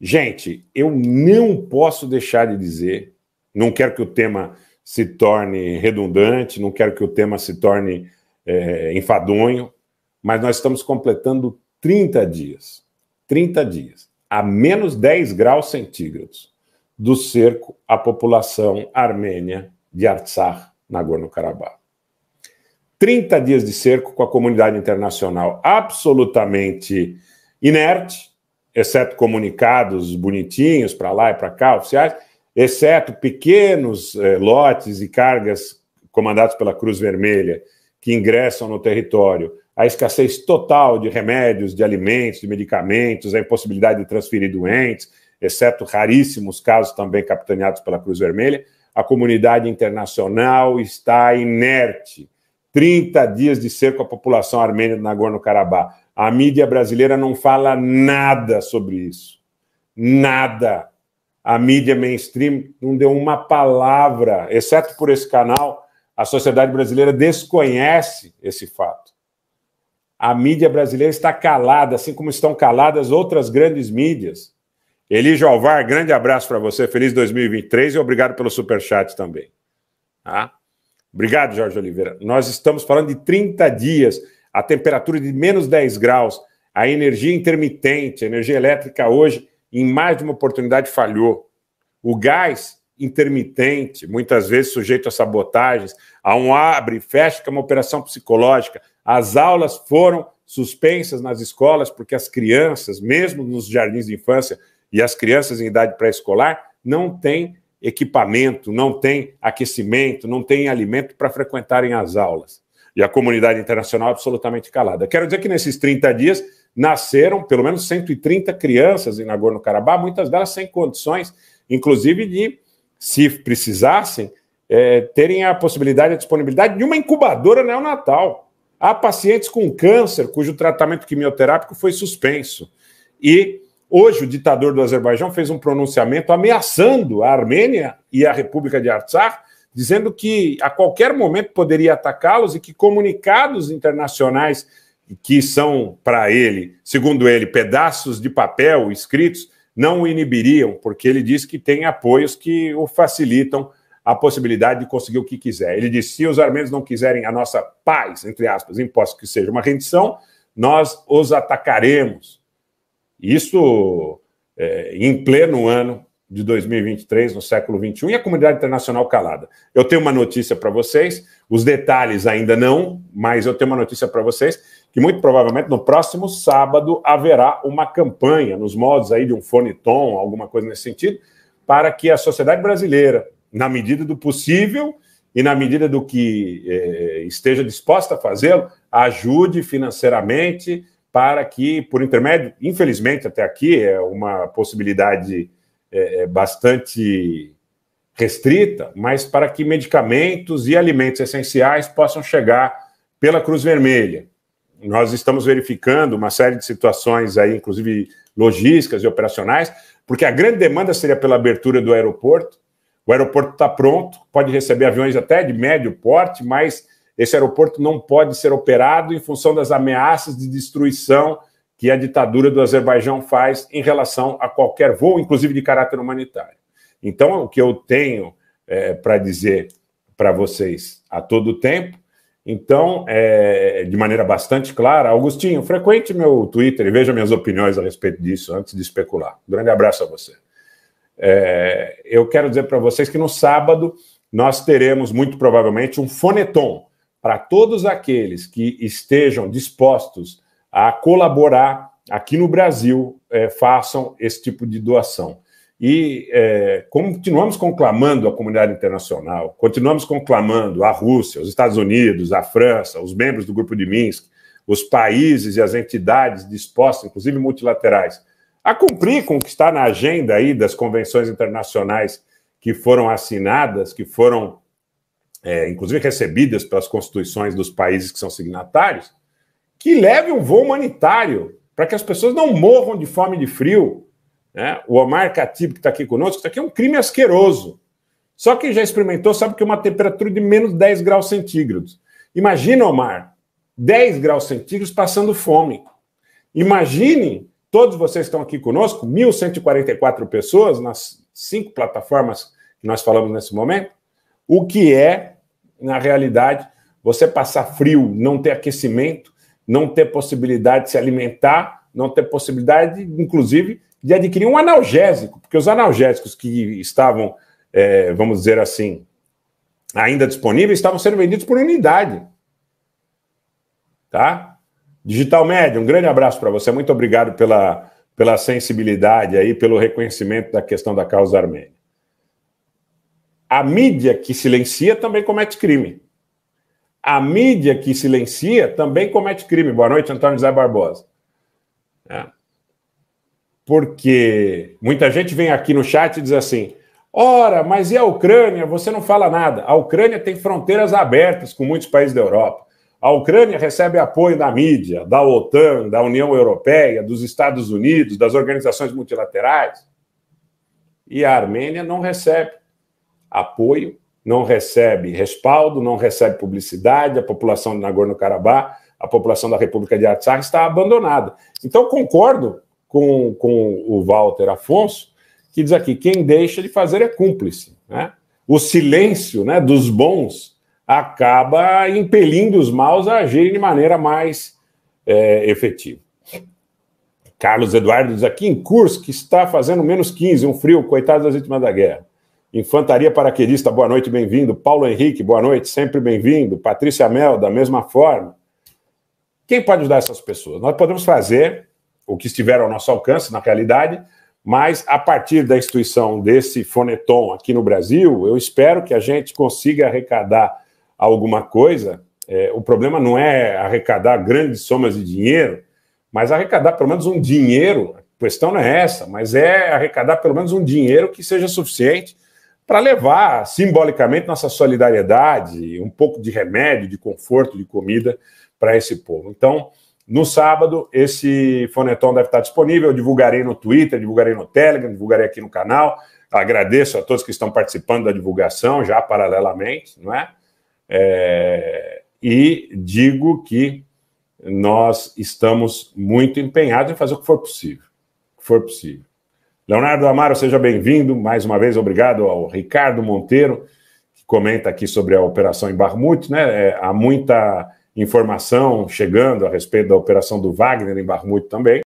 Gente, eu não posso deixar de dizer, não quero que o tema se torne redundante, não quero que o tema se torne é, enfadonho, mas nós estamos completando 30 dias. 30 dias. A menos 10 graus centígrados do cerco à população armênia de Artsakh, Nagorno-Karabakh. 30 dias de cerco com a comunidade internacional absolutamente inerte, exceto comunicados bonitinhos para lá e para cá, oficiais, exceto pequenos eh, lotes e cargas comandados pela Cruz Vermelha que ingressam no território, a escassez total de remédios, de alimentos, de medicamentos, a impossibilidade de transferir doentes, exceto raríssimos casos também capitaneados pela Cruz Vermelha, a comunidade internacional está inerte. 30 dias de cerco à população armênia do Nagorno-Karabakh. A mídia brasileira não fala nada sobre isso. Nada. A mídia mainstream não deu uma palavra, exceto por esse canal. A sociedade brasileira desconhece esse fato. A mídia brasileira está calada, assim como estão caladas outras grandes mídias. Eli Jovar, grande abraço para você, feliz 2023 e obrigado pelo superchat também. Ah, Obrigado, Jorge Oliveira. Nós estamos falando de 30 dias a temperatura de menos 10 graus, a energia intermitente, a energia elétrica hoje, em mais de uma oportunidade, falhou. O gás intermitente, muitas vezes sujeito a sabotagens, a um abre e fecha, que é uma operação psicológica. As aulas foram suspensas nas escolas porque as crianças, mesmo nos jardins de infância e as crianças em idade pré-escolar, não têm equipamento, não têm aquecimento, não têm alimento para frequentarem as aulas e a comunidade internacional absolutamente calada. Quero dizer que nesses 30 dias nasceram pelo menos 130 crianças em Nagorno-Karabakh, muitas delas sem condições, inclusive de, se precisassem, é, terem a possibilidade, a disponibilidade de uma incubadora neonatal. Há pacientes com câncer cujo tratamento quimioterápico foi suspenso. E hoje o ditador do Azerbaijão fez um pronunciamento ameaçando a Armênia e a República de Artsakh dizendo que a qualquer momento poderia atacá-los e que comunicados internacionais, que são para ele, segundo ele, pedaços de papel escritos, não o inibiriam, porque ele diz que tem apoios que o facilitam a possibilidade de conseguir o que quiser. Ele diz: se os armênios não quiserem a nossa paz, entre aspas, imposto que seja uma rendição, nós os atacaremos. Isso é, em pleno ano de 2023, no século 21, e a comunidade internacional calada. Eu tenho uma notícia para vocês, os detalhes ainda não, mas eu tenho uma notícia para vocês que muito provavelmente no próximo sábado haverá uma campanha nos modos aí de um fone tom, alguma coisa nesse sentido, para que a sociedade brasileira, na medida do possível e na medida do que eh, esteja disposta a fazê-lo, ajude financeiramente para que, por intermédio, infelizmente até aqui é uma possibilidade é, é, bastante restrita, mas para que medicamentos e alimentos essenciais possam chegar pela Cruz Vermelha. Nós estamos verificando uma série de situações aí, inclusive logísticas e operacionais, porque a grande demanda seria pela abertura do aeroporto. O aeroporto está pronto, pode receber aviões até de médio porte, mas esse aeroporto não pode ser operado em função das ameaças de destruição que a ditadura do Azerbaijão faz em relação a qualquer voo, inclusive de caráter humanitário. Então, o que eu tenho é, para dizer para vocês a todo tempo, então, é, de maneira bastante clara, Augustinho, frequente meu Twitter e veja minhas opiniões a respeito disso antes de especular. Um grande abraço a você. É, eu quero dizer para vocês que no sábado nós teremos, muito provavelmente, um foneton para todos aqueles que estejam dispostos a colaborar aqui no Brasil, é, façam esse tipo de doação. E é, continuamos conclamando a comunidade internacional, continuamos conclamando a Rússia, os Estados Unidos, a França, os membros do Grupo de Minsk, os países e as entidades dispostas, inclusive multilaterais, a cumprir com o que está na agenda aí das convenções internacionais que foram assinadas, que foram, é, inclusive, recebidas pelas constituições dos países que são signatários, que leve um voo humanitário para que as pessoas não morram de fome e de frio. Né? O Omar Khatib, que está aqui conosco, isso aqui é um crime asqueroso. Só quem já experimentou sabe que é uma temperatura de menos 10 graus centígrados. Imagina, Omar, 10 graus centígrados passando fome. Imagine, todos vocês estão aqui conosco, 1.144 pessoas nas cinco plataformas que nós falamos nesse momento, o que é, na realidade, você passar frio, não ter aquecimento não ter possibilidade de se alimentar, não ter possibilidade, inclusive, de adquirir um analgésico, porque os analgésicos que estavam, é, vamos dizer assim, ainda disponíveis, estavam sendo vendidos por unidade. Tá? Digital Média, um grande abraço para você, muito obrigado pela, pela sensibilidade aí, pelo reconhecimento da questão da causa armênia. A mídia que silencia também comete crime a mídia que silencia também comete crime. Boa noite, Antônio Zé Barbosa. É. Porque muita gente vem aqui no chat e diz assim: ora, mas e a Ucrânia? Você não fala nada. A Ucrânia tem fronteiras abertas com muitos países da Europa. A Ucrânia recebe apoio da mídia, da OTAN, da União Europeia, dos Estados Unidos, das organizações multilaterais. E a Armênia não recebe apoio não recebe respaldo, não recebe publicidade, a população de Nagorno-Karabakh, a população da República de Artsakh está abandonada. Então, concordo com, com o Walter Afonso, que diz aqui: quem deixa de fazer é cúmplice. Né? O silêncio né, dos bons acaba impelindo os maus a agirem de maneira mais é, efetiva. Carlos Eduardo diz aqui em Kursk está fazendo menos 15, um frio, coitado das vítimas da guerra. Infantaria Paraquedista, boa noite, bem-vindo. Paulo Henrique, boa noite, sempre bem-vindo. Patrícia Mel, da mesma forma. Quem pode ajudar essas pessoas? Nós podemos fazer o que estiver ao nosso alcance, na realidade, mas a partir da instituição desse foneton aqui no Brasil, eu espero que a gente consiga arrecadar alguma coisa. É, o problema não é arrecadar grandes somas de dinheiro, mas arrecadar pelo menos um dinheiro. A questão não é essa, mas é arrecadar pelo menos um dinheiro que seja suficiente para levar simbolicamente nossa solidariedade, um pouco de remédio, de conforto, de comida para esse povo. Então, no sábado, esse foneton deve estar disponível. Eu divulgarei no Twitter, divulgarei no Telegram, divulgarei aqui no canal. Agradeço a todos que estão participando da divulgação já paralelamente, não é? é... E digo que nós estamos muito empenhados em fazer o que for possível. O que for possível. Leonardo Amaro, seja bem-vindo. Mais uma vez, obrigado ao Ricardo Monteiro, que comenta aqui sobre a operação em Barmut. Né? É, há muita informação chegando a respeito da operação do Wagner em Barmut também.